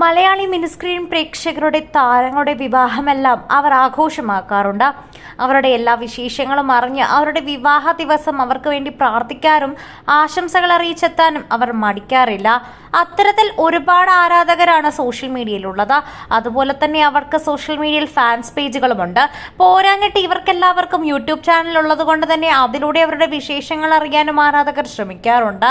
Malayali mini screen പ്രേക്ഷകരുടെ താരങ്ങളുടെ വിവാഹമെല്ലാം അവർ ആഘോഷമാക്കാറുണ്ട് അവരുടെ എല്ലാ വിശേഷങ്ങളും അറിഞ്ഞ് അവരുടെ വിവാഹ ദിവസം അവർക്ക് വേണ്ടി പ്രാർത്ഥിക്കാനും ആശംസകൾ അറിയിച്ചെത്താനും അവർ മടിക്കാറില്ല അത്തരത്തിൽ ഒരുപാട് ആരാധകരാണ് സോഷ്യൽ മീഡിയയിലുള്ളത് അതുപോലെ തന്നെ അവർക്ക് സോഷ്യൽ മീഡിയയിൽ ഫാൻസ് പേജുകളുമുണ്ട് പോരാഞ്ഞിട്ട് ഇവർക്കെല്ലാവർക്കും യൂട്യൂബ് ചാനൽ ഉള്ളത് കൊണ്ട് തന്നെ അതിലൂടെ അവരുടെ വിശേഷങ്ങൾ അറിയാനും ആരാധകർ ശ്രമിക്കാറുണ്ട്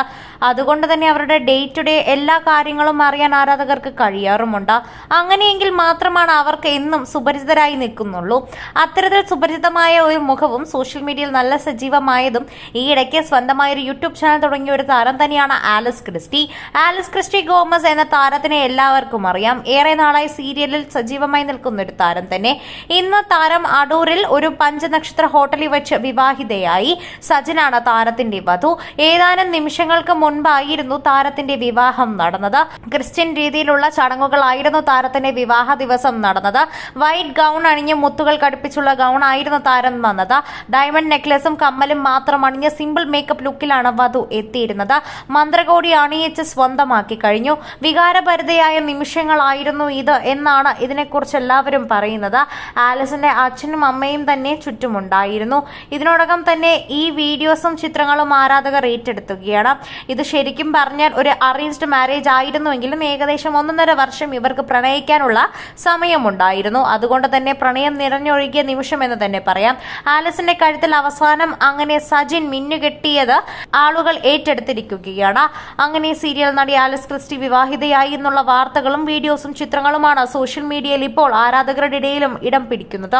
അതുകൊണ്ട് തന്നെ അവരുടെ ഡേ ടു ഡേ എല്ലാ കാര്യങ്ങളും അറിയാൻ ആരാധകർക്ക് കഴിയാറുമുണ്ട് അങ്ങനെയെങ്കിൽ മാത്രമാണ് അവർക്ക് എന്നും സുപരിചിതരായി നിൽക്കുന്നുള്ളൂ അത്തരത്തിൽ സുപരിചിതമായ ഒരു മുഖവും സോഷ്യൽ മീഡിയയിൽ നല്ല സജീവമായതും ഈ ഇടയ്ക്ക് സ്വന്തമായ ഒരു യൂട്യൂബ് ചാനൽ തുടങ്ങിയ ഒരു താരം തന്നെയാണ് Alice Christie Alice Christie Gomez എന്ന താരത്തിനെ എല്ലാവർക്കും അറിയാം ഏറെ നാളായി സീരിയലിൽ സജീവമായി നിൽക്കുന്ന ഒരു താരം തന്നെ ഇന്ന് താരം അടൂരിൽ ഒരു പഞ്ചനക്ഷത്ര ഹോട്ടലിൽ വെച്ച് വിവാഹിതയായി സജനാണ് താരത്തിന്റെ വധു ഏതാനും നിമിഷങ്ങൾക്ക് മുൻപായിരുന്നു താരത്തിന്റെ വിവാഹം നടന്നത് ക്രിസ്ത്യൻ രീതിയിലുള്ള ചടങ്ങുകളായിരുന്നു താരത്തിന്റെ വിവാഹ ദിവസം നടന്നത് വൈറ്റ് ഗൗൺ അണിഞ്ഞ് മുത്തുകൾ കടുപ്പിച്ചുള്ള ഗൗൺ ആയിരുന്നു താരം വന്നത് ഡയമണ്ട് നെക്ലസും കമ്മലും മാത്രം അണിഞ്ഞ സിമ്പിൾ മേക്കപ്പ് ലുക്കിലാണ് വധു എത്തിയിരുന്നത് മന്ത്രകോടി അണിയിച്ച് സ്വന്തം സ്വന്തമാക്കി കഴിഞ്ഞു വികാരഭരിതയായ നിമിഷങ്ങളായിരുന്നു ഇത് എന്നാണ് ഇതിനെക്കുറിച്ച് എല്ലാവരും പറയുന്നത് ആലിസിന്റെ അച്ഛനും അമ്മയും തന്നെ ചുറ്റുമുണ്ടായിരുന്നു ഇതിനോടകം തന്നെ ഈ വീഡിയോസും ചിത്രങ്ങളും ആരാധകർ ഏറ്റെടുത്തുകയാണ് ഇത് ശരിക്കും പറഞ്ഞാൽ ഒരു അറേഞ്ച്ഡ് മാരേജ് ആയിരുന്നുവെങ്കിലും ഏകദേശം ഒന്നൊന്നര വർഷം ഇവർക്ക് പ്രണയിക്കാനുള്ള സമയമുണ്ടായിരുന്നു അതുകൊണ്ട് തന്നെ പ്രണയം നിറഞ്ഞൊഴുകിയ നിമിഷം എന്ന് തന്നെ പറയാം ആലസിന്റെ കഴുത്തിൽ അവസാനം അങ്ങനെ സജിൻ മിന്നുകെട്ടിയത് ആളുകൾ ഏറ്റെടുത്തിരിക്കുകയാണ് അങ്ങനെ സീരിയൽ നടി ഡാലസ് ക്രിസ്റ്റി വിവാഹിതയായി എന്നുള്ള വാർത്തകളും വീഡിയോസും ചിത്രങ്ങളുമാണ് സോഷ്യൽ മീഡിയയിൽ ഇപ്പോൾ ആരാധകരുടെ ഇടയിലും ഇടം പിടിക്കുന്നത്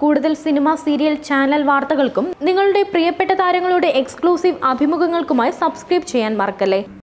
കൂടുതൽ സിനിമ സീരിയൽ ചാനൽ വാർത്തകൾക്കും നിങ്ങളുടെ പ്രിയപ്പെട്ട താരങ്ങളുടെ എക്സ്ക്ലൂസീവ് അഭിമുഖങ്ങൾക്കുമായി സബ്സ്ക്രൈബ് ചെയ്യാൻ മറക്കല്ലേ